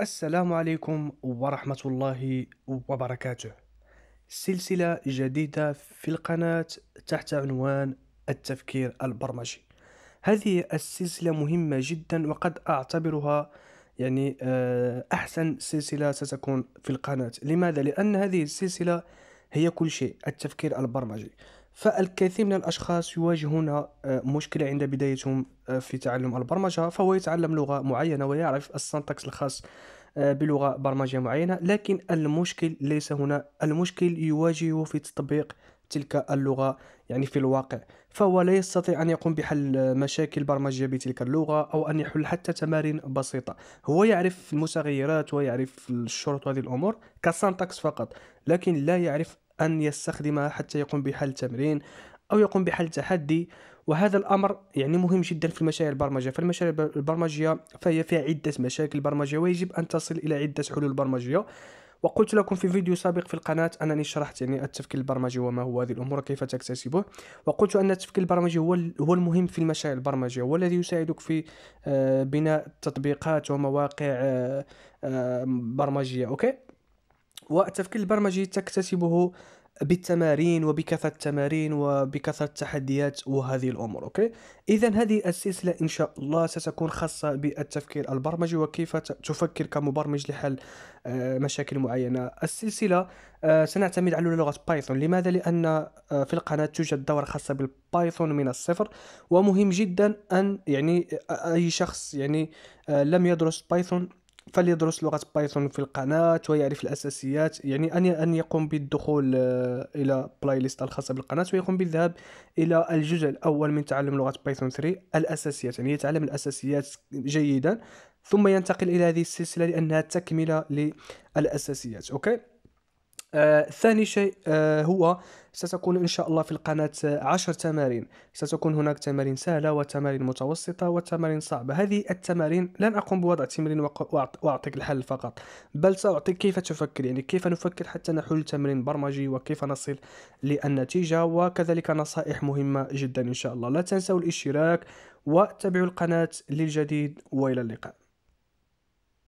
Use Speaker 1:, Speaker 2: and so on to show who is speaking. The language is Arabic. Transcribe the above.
Speaker 1: السلام عليكم ورحمة الله وبركاته سلسلة جديدة في القناة تحت عنوان التفكير البرمجي هذه السلسلة مهمة جدا وقد أعتبرها يعني آه، أحسن سلسلة ستكون في القناة لماذا؟ لأن هذه السلسلة هي كل شيء التفكير البرمجي فالكثير من الاشخاص يواجهون آه، مشكله عند بدايتهم آه، في تعلم البرمجه فهو يتعلم لغه معينه ويعرف السنتكس الخاص آه، بلغه برمجيه معينه لكن المشكل ليس هنا المشكل يواجهه في تطبيق تلك اللغه يعني في الواقع فهو لا يستطيع ان يقوم بحل مشاكل برمجيه بتلك اللغه او ان يحل حتى تمارين بسيطه هو يعرف المتغيرات ويعرف الشروط وهذه الامور كسانتاكس فقط لكن لا يعرف أن يستخدمها حتى يقوم بحل تمرين أو يقوم بحل تحدي وهذا الأمر يعني مهم جدا في المشاريع البرمجية فالمشاريع البرمجية فهي فيها عدة مشاكل برمجية ويجب أن تصل إلى عدة حلول برمجية وقلت لكم في فيديو سابق في القناة أنني شرحت يعني التفكير البرمجي وما هو هذه الأمور كيف تكتسبه وقلت أن التفكير البرمجي هو هو المهم في المشاريع البرمجية هو الذي يساعدك في آه، بناء تطبيقات ومواقع آه، آه، برمجية أوكي والتفكير البرمجي تكتسبه بالتمارين وبكثرة التمارين وبكثرة التحديات وهذه الأمور أوكي إذا هذه السلسلة إن شاء الله ستكون خاصة بالتفكير البرمجي وكيف تفكر كمبرمج لحل آه، مشاكل معينة السلسلة آه، سنعتمد على لغة بايثون لماذا؟ لأن آه، في القناة توجد دورة خاصة بالبايثون من الصفر ومهم جدا أن يعني أي شخص يعني لم يدرس بايثون فليدرس لغه بايثون في القناه ويعرف الاساسيات يعني ان ان يقوم بالدخول آه، الى بلاي ليست الخاصه بالقناه ويقوم بالذهاب الى الجزء الاول من تعلم لغه بايثون 3 الاساسيات يعني يتعلم الاساسيات جيدا ثم ينتقل الى هذه السلسله لانها تكمله للاساسيات اوكي آه ثاني شيء آه هو ستكون إن شاء الله في القناة آه، عشر تمارين ستكون هناك تمارين سهلة وتمارين متوسطة وتمارين صعبة هذه التمارين لن أقوم بوضع تمرين وأعطيك الحل فقط بل سأعطيك كيف تفكر يعني كيف نفكر حتى نحل تمرين برمجي وكيف نصل للنتيجة وكذلك نصائح مهمة جدا إن شاء الله لا تنسوا الاشتراك وتابعوا القناة للجديد وإلى اللقاء